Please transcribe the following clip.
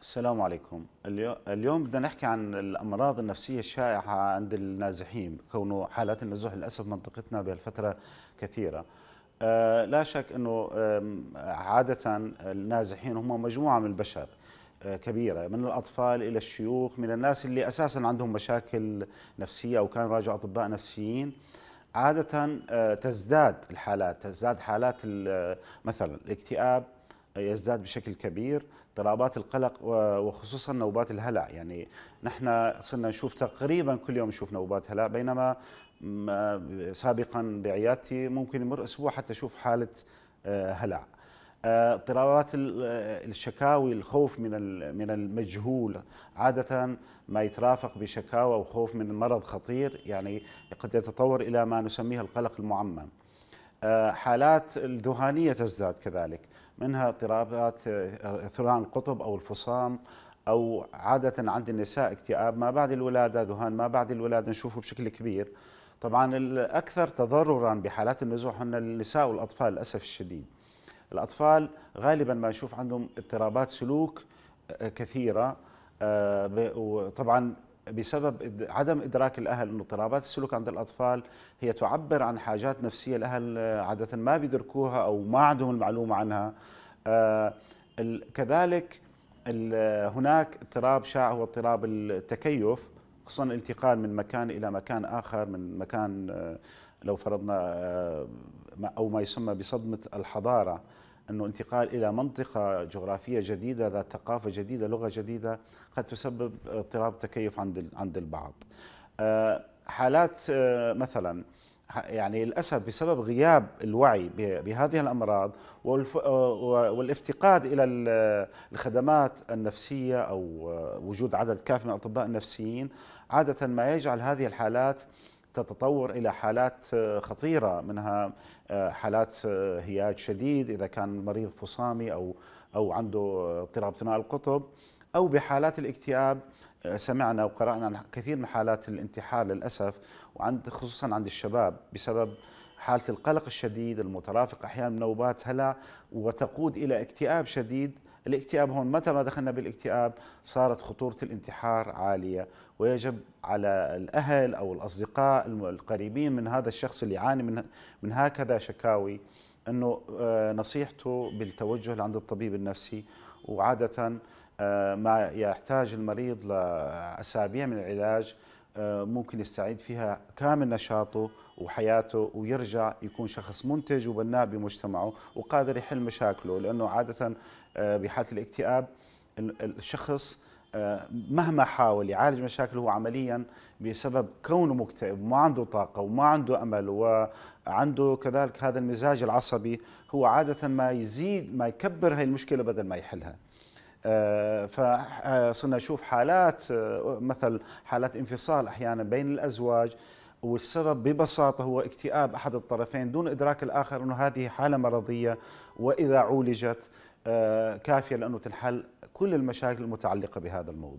السلام عليكم اليوم بدنا نحكي عن الأمراض النفسية الشائعة عند النازحين كونه حالات النزوح للأسف منطقتنا بهالفترة كثيرة آه، لا شك أنه عادة النازحين هم مجموعة من البشر آه، كبيرة من الأطفال إلى الشيوخ من الناس اللي أساسا عندهم مشاكل نفسية أو كانوا راجعوا أطباء نفسيين عادة آه، تزداد الحالات تزداد حالات مثلا الاكتئاب يزداد بشكل كبير اضطرابات القلق وخصوصا نوبات الهلع يعني نحن صرنا نشوف تقريبا كل يوم نشوف نوبات هلع بينما سابقا بعيادتي ممكن يمر اسبوع حتى اشوف حاله آه، هلع آه، اضطرابات آه، الشكاوي الخوف من من المجهول عاده ما يترافق بشكاوى وخوف من مرض خطير يعني قد يتطور الى ما نسميه القلق المعمم آه، حالات الذهانية تزداد كذلك منها اضطرابات آه، ثران القطب أو الفصام أو عادة عند النساء اكتئاب ما بعد الولادة ذهان ما بعد الولادة نشوفه بشكل كبير طبعا الأكثر تضررا بحالات النزوح هن النساء والأطفال للأسف الشديد الأطفال غالبا ما نشوف عندهم اضطرابات سلوك آه، كثيرة وطبعا بسبب عدم إدراك الأهل انه اضطرابات السلوك عند الأطفال هي تعبر عن حاجات نفسية الأهل عادة ما بيدركوها أو ما عندهم المعلومة عنها آه، كذلك هناك اضطراب شائع هو اضطراب التكيف خصوصا الانتقال من مكان إلى مكان آخر من مكان آه، لو فرضنا آه، أو ما يسمى بصدمة الحضارة أنه انتقال إلى منطقة جغرافية جديدة ذات ثقافة جديدة لغة جديدة قد تسبب اضطراب تكيف عند عند البعض آه، حالات آه، مثلا يعني للاسف بسبب غياب الوعي بهذه الامراض آه، والافتقاد الى الخدمات النفسيه او وجود عدد كاف من الاطباء النفسيين عاده ما يجعل هذه الحالات تتطور الى حالات آه، خطيره منها آه، حالات آه، هياج شديد اذا كان مريض فصامي او او عنده اضطراب ثنائي القطب او بحالات الاكتئاب سمعنا وقرانا عن كثير من حالات الانتحار للاسف وعند خصوصا عند الشباب بسبب حاله القلق الشديد المترافق احيانا نوبات هلع وتقود الى اكتئاب شديد الاكتئاب هون متى ما دخلنا بالاكتئاب صارت خطورة الانتحار عالية ويجب على الأهل أو الأصدقاء القريبين من هذا الشخص اللي يعاني من, من هكذا شكاوي أنه آه، نصيحته بالتوجه لعند الطبيب النفسي وعادة آه، ما يحتاج المريض لأسابيع من العلاج آه، ممكن يستعيد فيها كامل نشاطه وحياته ويرجع يكون شخص منتج وبناء بمجتمعه وقادر يحل مشاكله لأنه عادة آه، بحالة الاكتئاب الشخص آه، مهما حاول يعالج مشاكله هو عمليا بسبب كونه مكتئب وما عنده طاقة وما عنده أمل وعنده كذلك هذا المزاج العصبي هو عادة ما يزيد ما يكبر هاي المشكلة بدل ما يحلها آه، فصرنا نشوف حالات آه، مثل حالات انفصال احيانا بين الازواج والسبب ببساطه هو اكتئاب احد الطرفين دون ادراك الاخر انه هذه حاله مرضيه واذا عولجت آه، كافيه لانه تنحل كل المشاكل المتعلقه بهذا الموضوع.